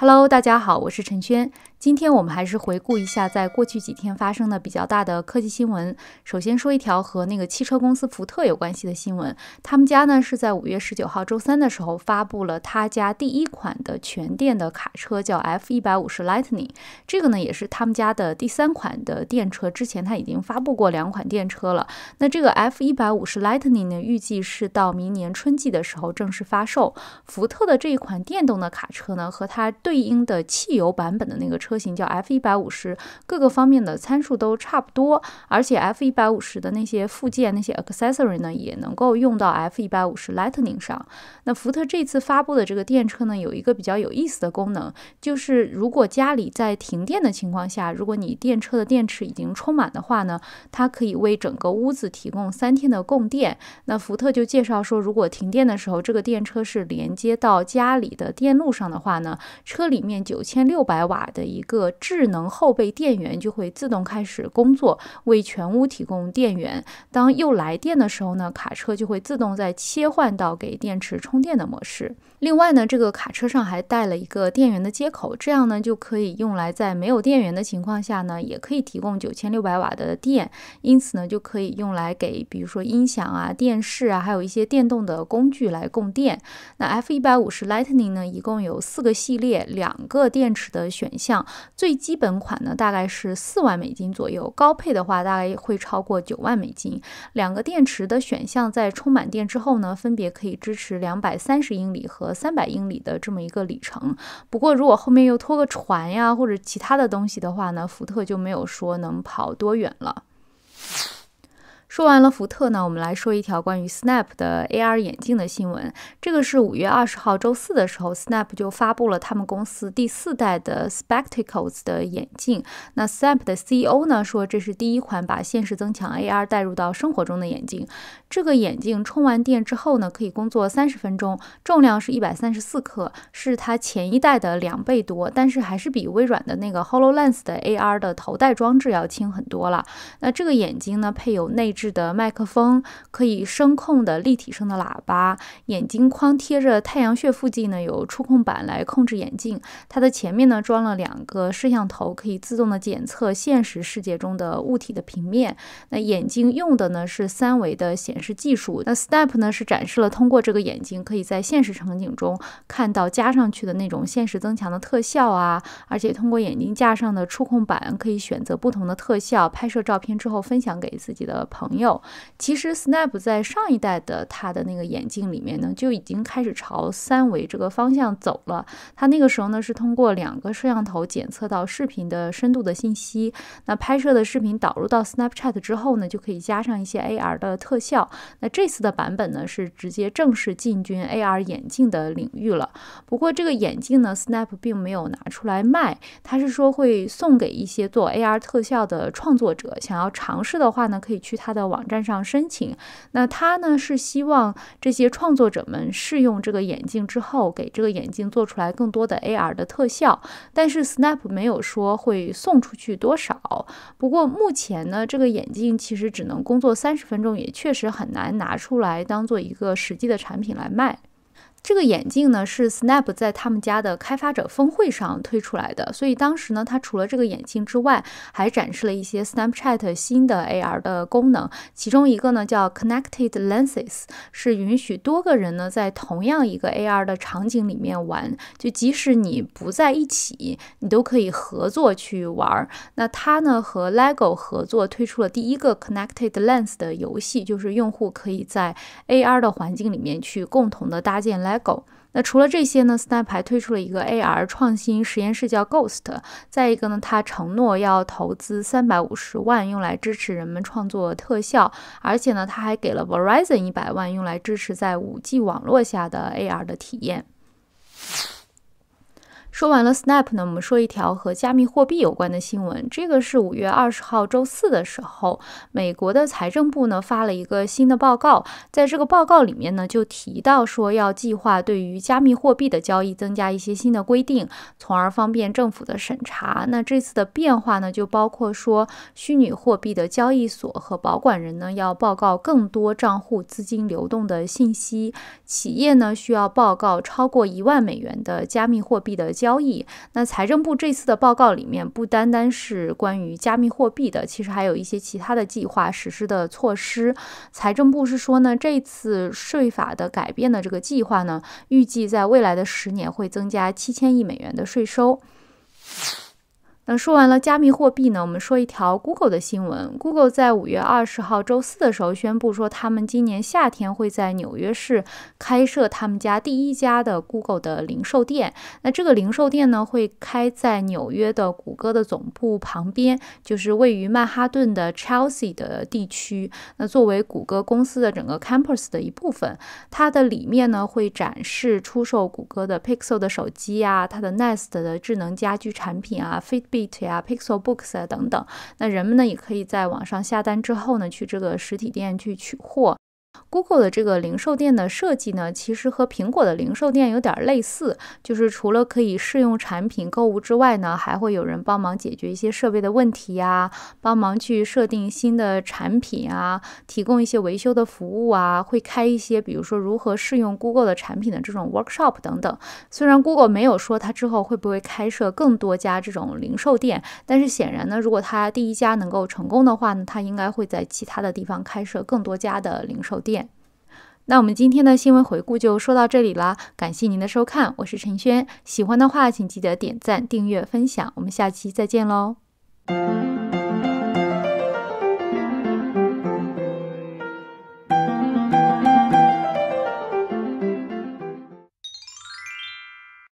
Hello，大家好，我是陈轩。今天我们还是回顾一下，在过去几天发生的比较大的科技新闻。首先说一条和那个汽车公司福特有关系的新闻。他们家呢是在五月十九号周三的时候发布了他家第一款的全电的卡车，叫 F 一百五十 Lightning。这个呢也是他们家的第三款的电车，之前他已经发布过两款电车了。那这个 F 一百五十 Lightning 呢，预计是到明年春季的时候正式发售。福特的这一款电动的卡车呢，和它对应的汽油版本的那个车。车型叫 F 一百五十，各个方面的参数都差不多，而且 F 一百五十的那些附件、那些 accessory 呢，也能够用到 F 一百五十 Lightning 上。那福特这次发布的这个电车呢，有一个比较有意思的功能，就是如果家里在停电的情况下，如果你电车的电池已经充满的话呢，它可以为整个屋子提供三天的供电。那福特就介绍说，如果停电的时候，这个电车是连接到家里的电路上的话呢，车里面九千六百瓦的一。一个智能后备电源就会自动开始工作，为全屋提供电源。当又来电的时候呢，卡车就会自动再切换到给电池充电的模式。另外呢，这个卡车上还带了一个电源的接口，这样呢就可以用来在没有电源的情况下呢，也可以提供九千六百瓦的电。因此呢，就可以用来给比如说音响啊、电视啊，还有一些电动的工具来供电。那 F 一百五十 Lightning 呢，一共有四个系列，两个电池的选项。最基本款呢，大概是四万美金左右；高配的话，大概会超过九万美金。两个电池的选项，在充满电之后呢，分别可以支持两百三十英里和三百英里的这么一个里程。不过，如果后面又拖个船呀，或者其他的东西的话呢，福特就没有说能跑多远了。说完了福特呢，我们来说一条关于 Snap 的 AR 眼镜的新闻。这个是五月二十号周四的时候，Snap 就发布了他们公司第四代的 Spectacles 的眼镜。那 Snap 的 CEO 呢说，这是第一款把现实增强 AR 带入到生活中的眼镜。这个眼镜充完电之后呢，可以工作三十分钟，重量是一百三十四克，是它前一代的两倍多，但是还是比微软的那个 HoloLens 的 AR 的头戴装置要轻很多了。那这个眼镜呢，配有内置。式的麦克风可以声控的立体声的喇叭，眼睛框贴着太阳穴附近呢有触控板来控制眼镜，它的前面呢装了两个摄像头，可以自动的检测现实世界中的物体的平面。那眼睛用的呢是三维的显示技术。那 s t e p 呢是展示了通过这个眼睛可以在现实场景中看到加上去的那种现实增强的特效啊，而且通过眼镜架上的触控板可以选择不同的特效，拍摄照片之后分享给自己的朋。朋友，其实 Snap 在上一代的他的那个眼镜里面呢，就已经开始朝三维这个方向走了。他那个时候呢是通过两个摄像头检测到视频的深度的信息，那拍摄的视频导入到 Snapchat 之后呢，就可以加上一些 AR 的特效。那这次的版本呢是直接正式进军 AR 眼镜的领域了。不过这个眼镜呢，Snap 并没有拿出来卖，他是说会送给一些做 AR 特效的创作者。想要尝试的话呢，可以去他的。的网站上申请，那他呢是希望这些创作者们试用这个眼镜之后，给这个眼镜做出来更多的 AR 的特效。但是 Snap 没有说会送出去多少。不过目前呢，这个眼镜其实只能工作三十分钟，也确实很难拿出来当做一个实际的产品来卖。这个眼镜呢是 Snap 在他们家的开发者峰会上推出来的，所以当时呢，它除了这个眼镜之外，还展示了一些 Snapchat 新的 AR 的功能，其中一个呢叫 Connected Lenses，是允许多个人呢在同样一个 AR 的场景里面玩，就即使你不在一起，你都可以合作去玩。那它呢和 LEGO 合作推出了第一个 Connected Lens 的游戏，就是用户可以在 AR 的环境里面去共同的搭建 LE。Lego。那除了这些呢？Snap 还推出了一个 AR 创新实验室，叫 Ghost。再一个呢，它承诺要投资三百五十万，用来支持人们创作特效。而且呢，它还给了 Verizon 一百万，用来支持在 5G 网络下的 AR 的体验。说完了 Snap 呢，我们说一条和加密货币有关的新闻。这个是五月二十号周四的时候，美国的财政部呢发了一个新的报告。在这个报告里面呢，就提到说要计划对于加密货币的交易增加一些新的规定，从而方便政府的审查。那这次的变化呢，就包括说虚拟货币的交易所和保管人呢要报告更多账户资金流动的信息，企业呢需要报告超过一万美元的加密货币的交。交易。那财政部这次的报告里面不单单是关于加密货币的，其实还有一些其他的计划实施的措施。财政部是说呢，这次税法的改变的这个计划呢，预计在未来的十年会增加七千亿美元的税收。那说完了加密货币呢？我们说一条 Google 的新闻。Google 在五月二十号周四的时候宣布说，他们今年夏天会在纽约市开设他们家第一家的 Google 的零售店。那这个零售店呢，会开在纽约的谷歌的总部旁边，就是位于曼哈顿的 Chelsea 的地区。那作为谷歌公司的整个 Campus 的一部分，它的里面呢会展示出售谷歌的 Pixel 的手机啊，它的 Nest 的智能家居产品啊，Fitbit。呀，Pixel Books 啊等等，那人们呢也可以在网上下单之后呢，去这个实体店去取货。Google 的这个零售店的设计呢，其实和苹果的零售店有点类似，就是除了可以试用产品购物之外呢，还会有人帮忙解决一些设备的问题呀，帮忙去设定新的产品啊，提供一些维修的服务啊，会开一些，比如说如何试用 Google 的产品的这种 workshop 等等。虽然 Google 没有说它之后会不会开设更多家这种零售店，但是显然呢，如果它第一家能够成功的话呢，它应该会在其他的地方开设更多家的零售店。那我们今天的新闻回顾就说到这里了，感谢您的收看，我是陈轩。喜欢的话，请记得点赞、订阅、分享，我们下期再见喽。